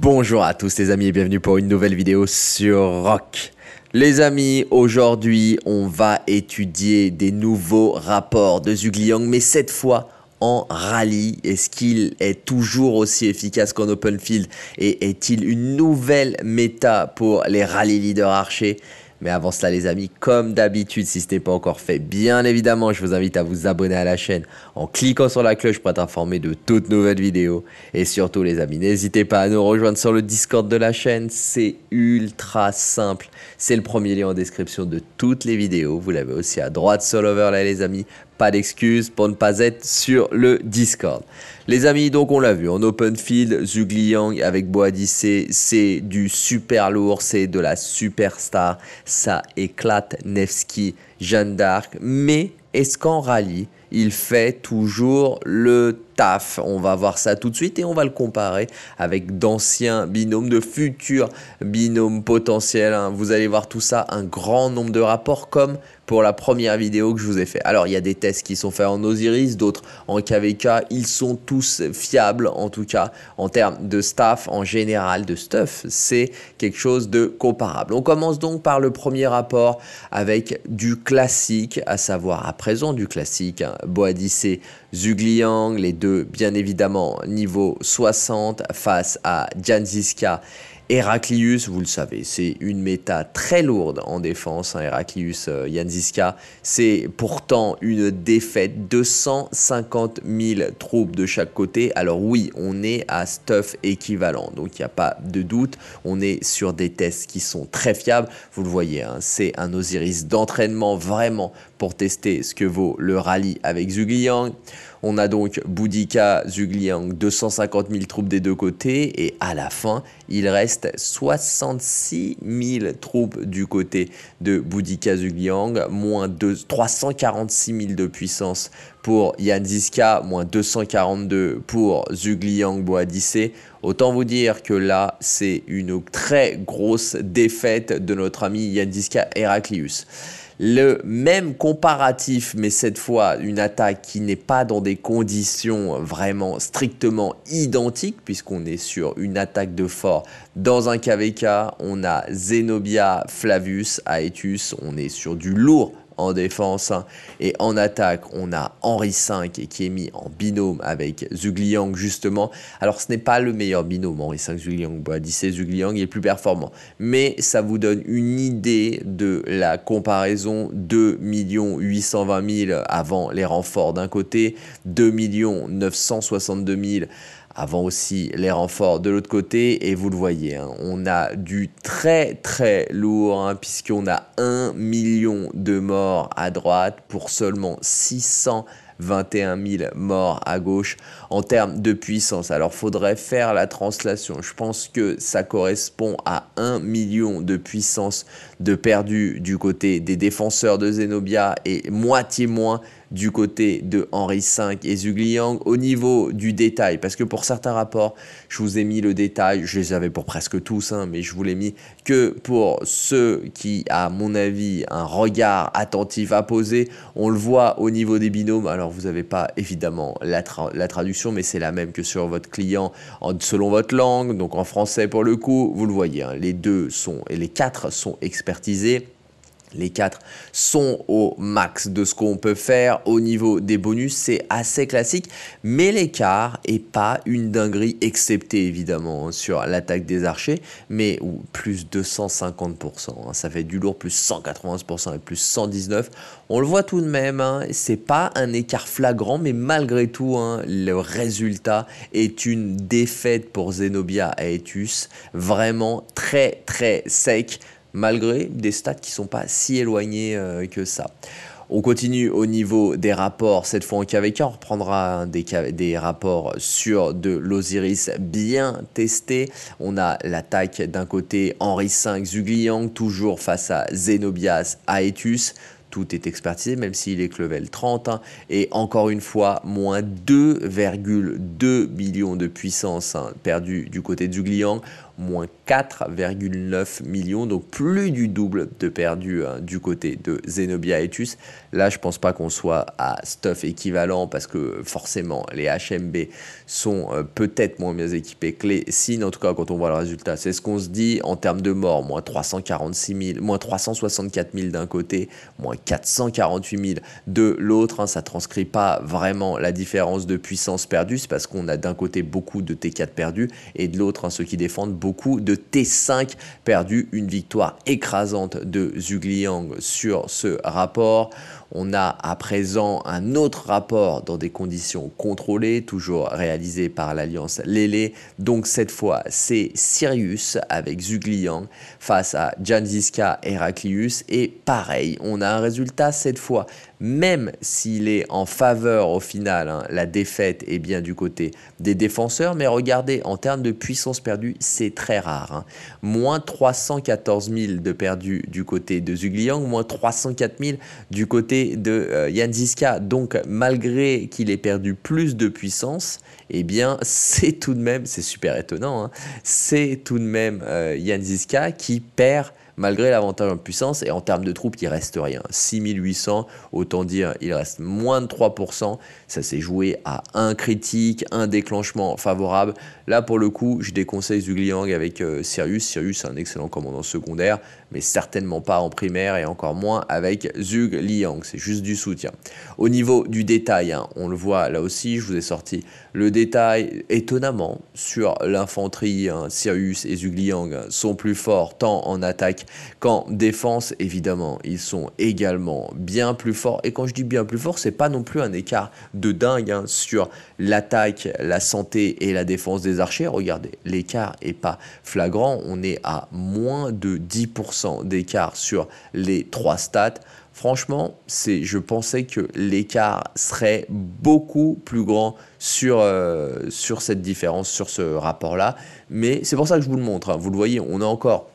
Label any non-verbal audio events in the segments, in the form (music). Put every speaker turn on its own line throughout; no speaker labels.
Bonjour à tous les amis et bienvenue pour une nouvelle vidéo sur Rock. Les amis, aujourd'hui on va étudier des nouveaux rapports de Zhugliang mais cette fois en rallye Est-ce qu'il est toujours aussi efficace qu'en open field Et est-il une nouvelle méta pour les rallye leaders archers mais avant cela les amis, comme d'habitude, si ce n'est pas encore fait, bien évidemment, je vous invite à vous abonner à la chaîne en cliquant sur la cloche pour être informé de toutes nouvelles vidéos. Et surtout les amis, n'hésitez pas à nous rejoindre sur le Discord de la chaîne, c'est ultra simple. C'est le premier lien en description de toutes les vidéos, vous l'avez aussi à droite sur l'overlay les amis pas d'excuse pour ne pas être sur le Discord. Les amis, donc on l'a vu, en open field, Zugliang avec Boadice, c'est du super lourd, c'est de la superstar, ça éclate Nevsky, Jeanne d'Arc, mais est-ce qu'en rallye, il fait toujours le taf. On va voir ça tout de suite et on va le comparer avec d'anciens binômes, de futurs binômes potentiels. Hein. Vous allez voir tout ça, un grand nombre de rapports comme pour la première vidéo que je vous ai fait. Alors il y a des tests qui sont faits en Osiris, d'autres en KVK, ils sont tous fiables en tout cas en termes de staff en général, de stuff, c'est quelque chose de comparable. On commence donc par le premier rapport avec du classique, à savoir à présent du classique, hein. Boadice et Zugliang, les deux bien évidemment niveau 60 face à Janziska Heraclius, vous le savez, c'est une méta très lourde en défense. Heraclius hein, euh, Yanziska, c'est pourtant une défaite. 250 000 troupes de chaque côté. Alors oui, on est à stuff équivalent, donc il n'y a pas de doute. On est sur des tests qui sont très fiables. Vous le voyez, hein, c'est un Osiris d'entraînement vraiment pour tester ce que vaut le rallye avec Zugliang. On a donc Boudica, Zugliang, 250 000 troupes des deux côtés et à la fin, il reste 66 000 troupes du côté de Boudica, Zugliang, moins 346 000 de puissance pour Yandiska, moins 242 pour Zugliang, boadice Autant vous dire que là, c'est une très grosse défaite de notre ami Yandiska Heraclius le même comparatif, mais cette fois une attaque qui n'est pas dans des conditions vraiment strictement identiques, puisqu'on est sur une attaque de fort dans un KVK. On a Zenobia Flavius Aetius, on est sur du lourd en défense. Hein. Et en attaque, on a Henri V qui est mis en binôme avec Zugliang justement. Alors ce n'est pas le meilleur binôme, Henri V Zugliang. Zhugliang, Zugliang est plus performant. Mais ça vous donne une idée de la comparaison 2 820 000 avant les renforts d'un côté, 2 962 000 avant aussi les renforts de l'autre côté. Et vous le voyez, hein, on a du très très lourd, hein, puisqu'on a 1 million de morts à droite pour seulement 621 000 morts à gauche en termes de puissance. Alors faudrait faire la translation. Je pense que ça correspond à 1 million de puissance de perdu du côté des défenseurs de Zenobia et moitié moins du côté de Henri V et Zugliang au niveau du détail, parce que pour certains rapports, je vous ai mis le détail, je les avais pour presque tous, hein, mais je vous l'ai mis que pour ceux qui, à mon avis, un regard attentif à poser, on le voit au niveau des binômes. Alors vous n'avez pas évidemment la, traduction, mais c'est la même que sur votre client selon votre langue, donc en français pour le coup, vous le voyez, hein, les deux sont et les quatre sont expertisés les quatre sont au max de ce qu'on peut faire au niveau des bonus. C'est assez classique, mais l'écart est pas une dinguerie, excepté évidemment hein, sur l'attaque des archers, mais plus 250%. Hein. ça fait du lourd, plus 191% et plus 119. On le voit tout de même, hein, c'est pas un écart flagrant, mais malgré tout, le résultat est une défaite pour Zenobia et Etus. Vraiment très très sec malgré des stats qui ne sont pas si éloignés euh, que ça. On continue au niveau des rapports, cette fois en KVK, on reprendra des, rapports sur de l'Osiris bien testé. On a l'attaque d'un côté Henri V Zugliang, toujours face à Zenobias Aetus tout est expertisé, même s'il est level 30. Hein. et encore une fois, moins 2,2 millions de puissance hein, perdu du côté de Zugliang moins 4,9 millions, donc plus du double de perdu euh, du côté de Zenobia Etus. Là, je pense pas qu'on soit à stuff équivalent parce que forcément, les HMB sont euh, peut-être moins bien équipés que les SIN En tout cas, quand on voit le résultat, c'est ce qu'on se dit en termes de morts moins 346 000, moins 364 000 d'un côté, moins 448 000 de l'autre. Hein. ça transcrit pas vraiment la différence de puissance perdue. C'est parce qu'on a d'un côté beaucoup de T4 perdus et de l'autre hein, ceux qui défendent beaucoup de T5 perdu, une victoire écrasante de Zugliang sur ce rapport. On a à présent un autre rapport dans des conditions contrôlées, toujours réalisé par l'alliance Lélé. Donc cette fois, c'est Sirius avec Zugliang face à Janziska Heraclius. Et pareil, on a un résultat cette fois même s'il est en faveur au final, hein, la défaite est bien du côté des défenseurs, mais regardez, en termes de puissance perdue, c'est très rare. Hein. Moins 314 000 de perdus du côté de Zugliang, moins 304 000 du côté de Yanziska. Euh, Donc malgré qu'il ait perdu plus de puissance, eh bien (laughs) c'est tout de même, c'est super étonnant, hein, c'est tout de même euh, Janziska qui perd malgré l'avantage en puissance et en termes de troupes, il reste rien. 6800, autant dire, il reste moins de 3%. Ça s'est joué à un critique, un déclenchement favorable. Là, pour le coup, je déconseille Liang avec euh, Sirius. Sirius, un excellent commandant secondaire, mais certainement pas en primaire et encore moins avec Zug Liang. C'est juste du soutien. Au niveau du détail, hein, on le voit là aussi, je vous ai sorti le détail, étonnamment, sur l'infanterie, hein, Sirius et Zugliang sont plus forts tant en attaque qu'en défense. Évidemment, ils sont également bien plus forts. Et quand je dis bien plus forts, c'est pas non plus un écart de dingue hein, sur l'attaque, la santé et la défense des archers. Regardez, l'écart est pas flagrant. On est à moins de 10% d'écart sur les trois stats. Franchement, c'est, je pensais que l'écart serait beaucoup plus grand euh, sur, cette différence, sur ce rapport-là. Mais c'est pour ça que je vous le montre. Hein. Vous le voyez, on a encore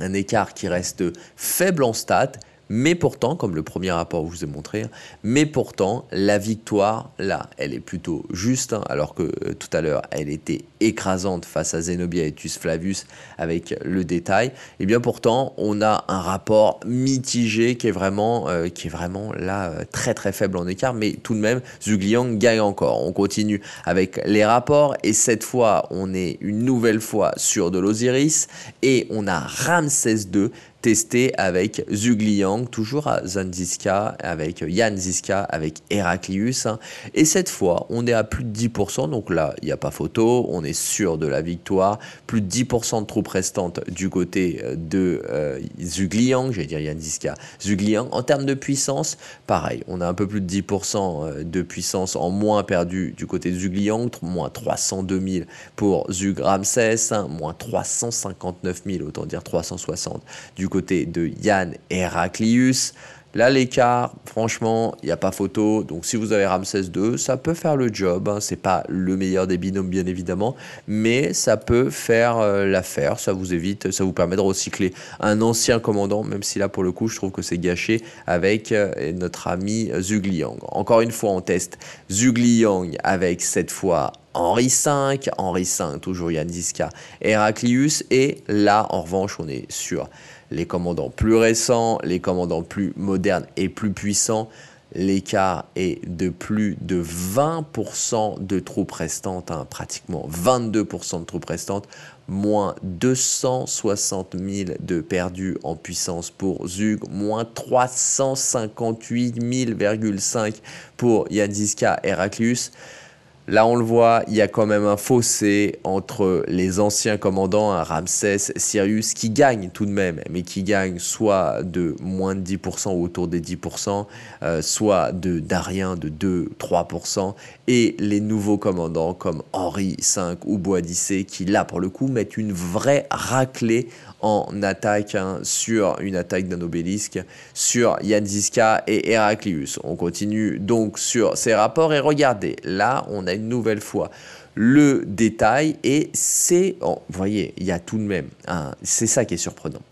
un écart qui reste faible en stats, mais pourtant, comme le premier rapport vous ai montré, mais pourtant, la victoire, là, elle est plutôt juste, hein, alors que euh, tout à l'heure, elle était écrasante face à Zenobia et tus Flavius avec le détail. Et eh bien pourtant, on a un rapport mitigé qui est vraiment, euh, qui est vraiment là, euh, très très faible en écart, mais tout de même, Zugliang gagne encore. On continue avec les rapports, et cette fois, on est une nouvelle fois sur de l'Osiris, et on a Ramsès II testé avec Zugliang, toujours à Zanziska, avec Yan Ziska, avec Heraclius. Hein. Et cette fois, on est à plus de 10%, donc là, il n'y a pas photo, on est sûr de la victoire. Plus de 10% de troupes restantes du côté euh, de euh, Zugliang, j'allais dire Yan Ziska, Zugliang. En termes de puissance, pareil, on a un peu plus de 10% euh, de puissance en moins perdu du côté de Zugliang, moins 302 000 pour Ramsès hein, moins 359 000, autant dire 360 du côté de Yann Heraclius. Là, l'écart, franchement, il n'y a pas photo. Donc, si vous avez Ramsès 2, ça peut faire le job. Hein. C'est pas le meilleur des binômes, bien évidemment, mais ça peut faire euh, l'affaire. Ça vous évite, ça vous permet de recycler un ancien commandant, même si là, pour le coup, je trouve que c'est gâché avec euh, notre ami Zugliang. Encore une fois, on teste Zugliang avec cette fois Henri V, Henri V, toujours Yann Ziska, Heraclius, Et là, en revanche, on est sur les commandants plus récents, les commandants plus modernes et plus puissants, l'écart est de plus de 20% de troupes restantes, hein, pratiquement 22% de troupes restantes, moins 260 000 de perdus en puissance pour Zug, moins 358 000,5 pour Yanziska Heraclius. Là, on le voit, il y a quand même un fossé entre les anciens commandants, hein, Ramsès, Sirius, qui gagnent tout de même, mais qui gagnent soit de moins de 10% ou autour des 10%, euh, soit de d'Arien de 2-3%, et les nouveaux commandants comme Henri V ou Boadice qui là pour le coup mettent une vraie raclée en attaque hein, sur une attaque d'un obélisque sur Yanziska et Heraclius. On continue donc sur ces rapports et regardez, là on a une nouvelle fois le détail et c'est, oh, vous voyez, il y a tout de même, hein, c'est ça qui est surprenant.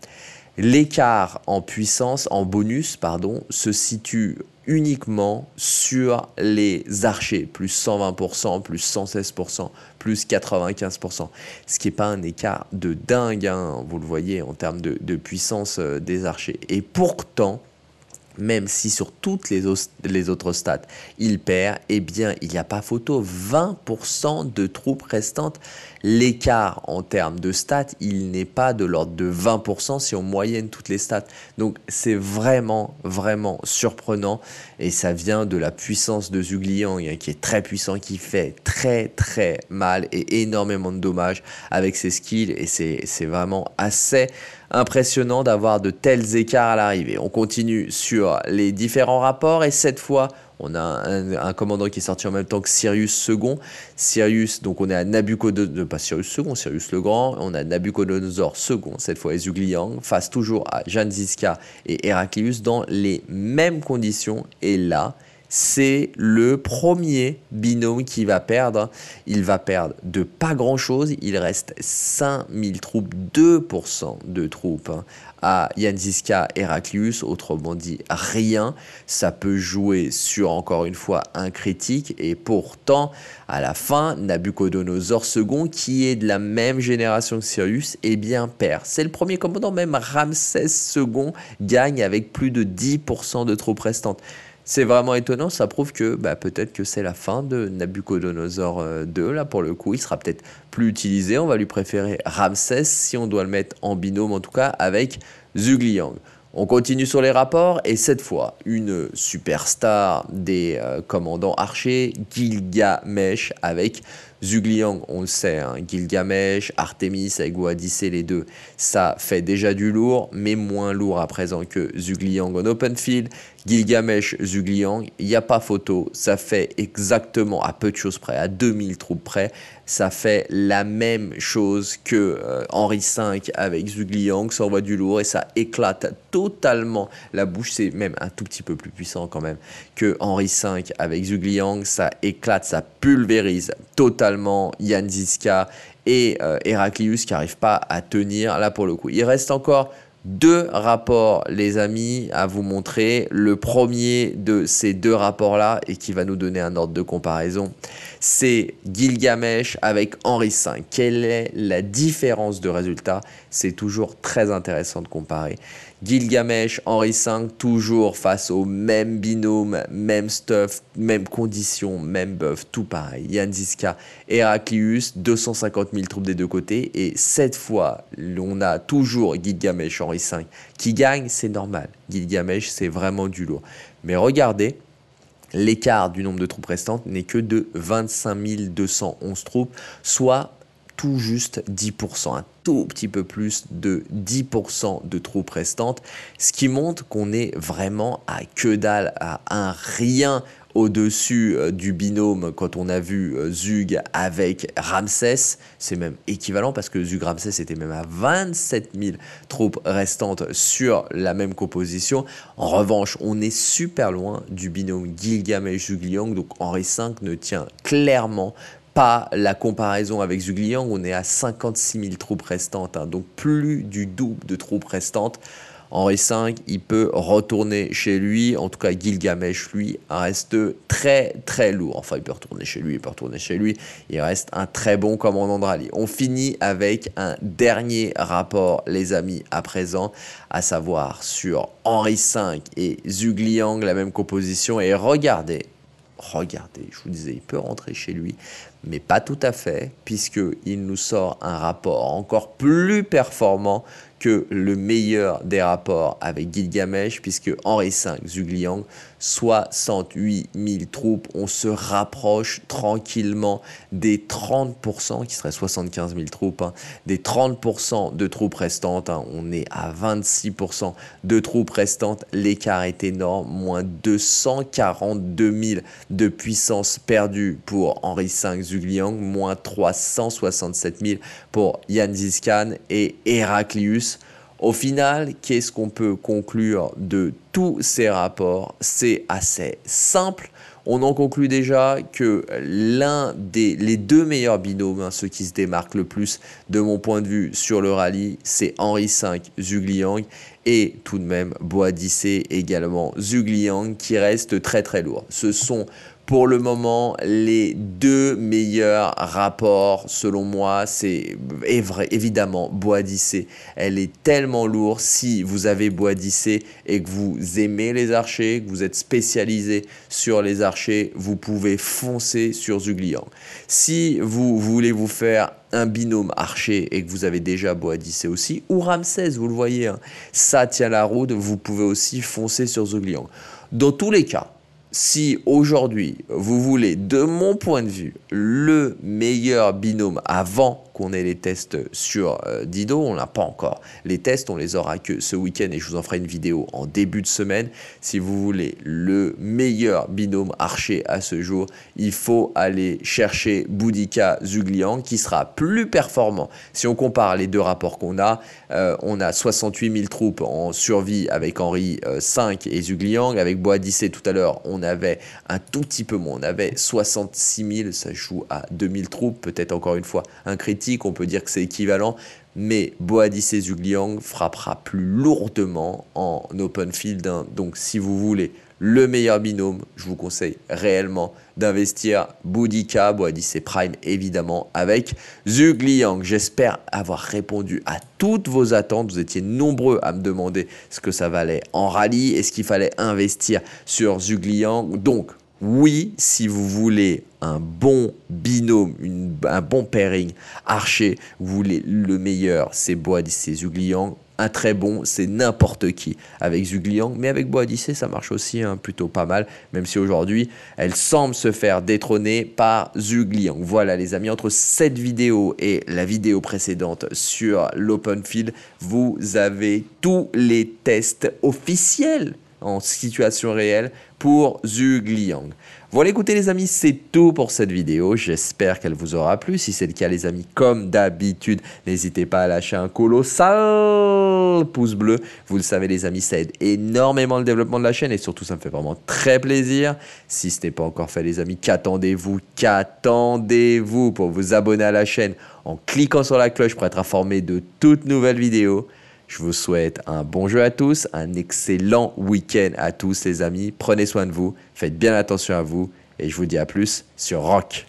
L'écart en puissance, en bonus, pardon, se situe uniquement sur les archers, plus 120%, plus 116%, plus 95%. Ce qui n'est pas un écart de dingue, hein, vous le voyez, en termes de puissance euh, des archers. Et pourtant, même si sur toutes les, autres stats, il perd, eh bien, il n'y a pas photo. 20% de troupes restantes. L'écart en termes de stats, il n'est pas de l'ordre de 20% si on moyenne toutes les stats. Donc, c'est vraiment, vraiment surprenant. Et ça vient de la puissance de Zugliang, hein, qui est très puissant, qui fait très, très mal et énormément de dommages avec ses skills. Et c'est vraiment assez impressionnant d'avoir de tels écarts à l'arrivée. On continue sur les différents rapports et cette fois, on a un, commandant qui est sorti en même temps que Sirius II. Sirius, donc on est à Nabucodonosor, pas Sirius II, Sirius le Grand. On a Nabucodonosor II, cette fois Ezugliang, face toujours à Jan Ziska et Heraclius dans les mêmes conditions. Et là, c'est le premier binôme qui va perdre. Il va perdre de pas grand-chose. Il reste 5000 troupes, 2% de troupes hein, à Yanziska Heraclius, autrement dit rien. Ça peut jouer sur encore une fois un critique et pourtant à la fin Nabucodonosor II qui est de la même génération que Sirius eh bien perd. C'est le premier commandant même Ramsès II gagne avec plus de 10% de troupes restantes c'est vraiment étonnant. Ça prouve que bah, peut-être que c'est la fin de Nabucodonosor 2. Euh, là, pour le coup, il sera peut-être plus utilisé. On va lui préférer Ramsès si on doit le mettre en binôme, en tout cas avec Zugliang. On continue sur les rapports et cette fois, une superstar des euh, commandants archers, Gilgamesh, avec Zugliang, on le sait, hein, Gilgamesh, Artemis avec Odyssée, les deux, ça fait déjà du lourd, mais moins lourd à présent que Zugliang en open field. Gilgamesh, Zugliang, il n'y a pas photo, ça fait exactement à peu de choses près, à 2000 troupes près, ça fait la même chose que euh, Henri V avec Zugliang, ça envoie du lourd et ça éclate totalement la bouche, c'est même un tout petit peu plus puissant quand même que Henri V avec Zugliang, ça éclate, ça pulvérise totalement principalement Ziska et euh, Héraclius Heraclius qui n'arrivent pas à tenir là pour le coup. Il reste encore deux rapports, les amis, à vous montrer. Le premier de ces deux rapports-là, et qui va nous donner un ordre de comparaison, c'est Gilgamesh avec Henri V. Quelle est la différence de résultat C'est toujours très intéressant de comparer. Gilgamesh, Henri V, toujours face au même binôme, même stuff, même condition, même buff, tout pareil. Yann Ziska, Heraclius, 250 000 troupes des deux côtés. Et cette fois, on a toujours Gilgamesh, Henri V qui gagne, c'est normal. Gilgamesh, c'est vraiment du lourd. Mais regardez, l'écart du nombre de troupes restantes n'est que de 25 211 troupes, soit tout juste 10%, un tout petit peu plus de 10% de troupes restantes, ce qui montre qu'on est vraiment à que dalle, à un rien au-dessus euh, du binôme quand on a vu euh, Zug avec Ramsès. C'est même équivalent parce que Zug Ramsès était même à 27 000 troupes restantes sur la même composition. En revanche, on est super loin du binôme Gilgamesh-Zug-Liang, donc Henri V ne tient clairement pas la comparaison avec Zuglian, on est à 56 000 troupes restantes, hein. donc plus du double de troupes restantes. Henri V, il peut retourner chez lui. En tout cas, Gilgamesh, lui, reste très très lourd. Enfin, il peut retourner chez lui, il peut retourner chez lui. Il reste un très bon commandant de rallye. On finit avec un dernier rapport, les amis, à présent, à savoir sur Henri V et Zugliang, la même composition. Et regardez, regardez, je vous disais, il peut rentrer chez lui mais pas tout à fait, puisqu'il nous sort un rapport encore plus performant le meilleur des rapports avec Gilgamesh, puisque Henri V, Zugliang, 68 000 troupes, on se rapproche tranquillement des 30%, qui serait 75 000 troupes, hein, des 30% de troupes restantes, hein. on est à 26% de troupes restantes, l'écart est énorme, moins 242 000 de puissance perdue pour Henri V, Zugliang, moins 367 000 pour Yan Ziskan et Héraclius au final, qu'est-ce qu'on peut conclure de tous ces rapports C'est assez simple. On en conclut déjà que l'un des deux meilleurs binômes, hein, ceux qui se démarquent le plus de mon point de vue sur le rallye, c'est Henri V Zugliang et tout de même Boadice, également Zugliang qui reste très très lourd. Ce sont pour le moment, les deux meilleurs rapports, selon moi, c'est évidemment Boadice. Elle est tellement lourde. Si vous avez Boadice et que vous aimez les archers, que vous êtes spécialisé sur les archers, vous pouvez foncer sur Zugliang. Si vous voulez vous faire un binôme archer et que vous avez déjà Boadice aussi, ou Ramsès, vous le voyez, ça hein, tient la route, vous pouvez aussi foncer sur Zugliang. Dans tous les cas, si aujourd'hui vous voulez, de mon point de vue, le meilleur binôme avant qu'on ait les tests sur euh, Dido, on n'a pas encore. Les tests, on les aura que ce week-end et je vous en ferai une vidéo en début de semaine. Si vous voulez le binôme Archer à ce jour. Il faut aller chercher Boudica Zugliang qui sera plus performant. Si on compare les deux rapports qu'on a, euh, on a 68 000 troupes en survie avec Henri V euh, et Zugliang. Avec Boadice tout à l'heure, on avait un tout petit peu moins. On avait 66 000, ça joue à 2000 troupes. Peut-être encore une fois un critique, on peut dire que c'est équivalent mais Boadice Zugliang frappera plus lourdement en open field. Donc si vous voulez le meilleur binôme. Je vous conseille réellement d'investir Boudica, Boadice et Prime évidemment avec Zugliang. J'espère avoir répondu à toutes vos attentes. Vous étiez nombreux à me demander ce que ça valait en rallye et ce qu'il fallait investir sur Zugliang. Donc oui, si vous voulez un bon binôme, un bon pairing, Archer, vous voulez le meilleur, c'est Boadice et Zugliang un très bon, c'est n'importe qui. Avec Zugliang, mais avec Boadice, ça marche aussi hein, plutôt pas mal, même si aujourd'hui, elle semble se faire détrôner par Zugliang. Voilà les amis, entre cette vidéo et la vidéo précédente sur l'Open Field, vous avez tous les tests officiels en situation réelle pour Zhu Liang. Voilà, écoutez les amis, c'est tout pour cette vidéo. J'espère qu'elle vous aura plu. Si c'est le cas, les amis, comme d'habitude, n'hésitez pas à lâcher un colossal pouce bleu. Vous le savez, les amis, ça aide énormément le développement de la chaîne et surtout, ça me fait vraiment très plaisir. Si ce n'est pas encore fait, les amis, qu'attendez-vous Qu'attendez-vous pour vous abonner à la chaîne en cliquant sur la cloche pour être informé de toutes nouvelles vidéos je vous souhaite un bon jeu à tous, un excellent week-end à tous les amis. Prenez soin de vous, faites bien attention à vous et je vous dis à plus sur Rock.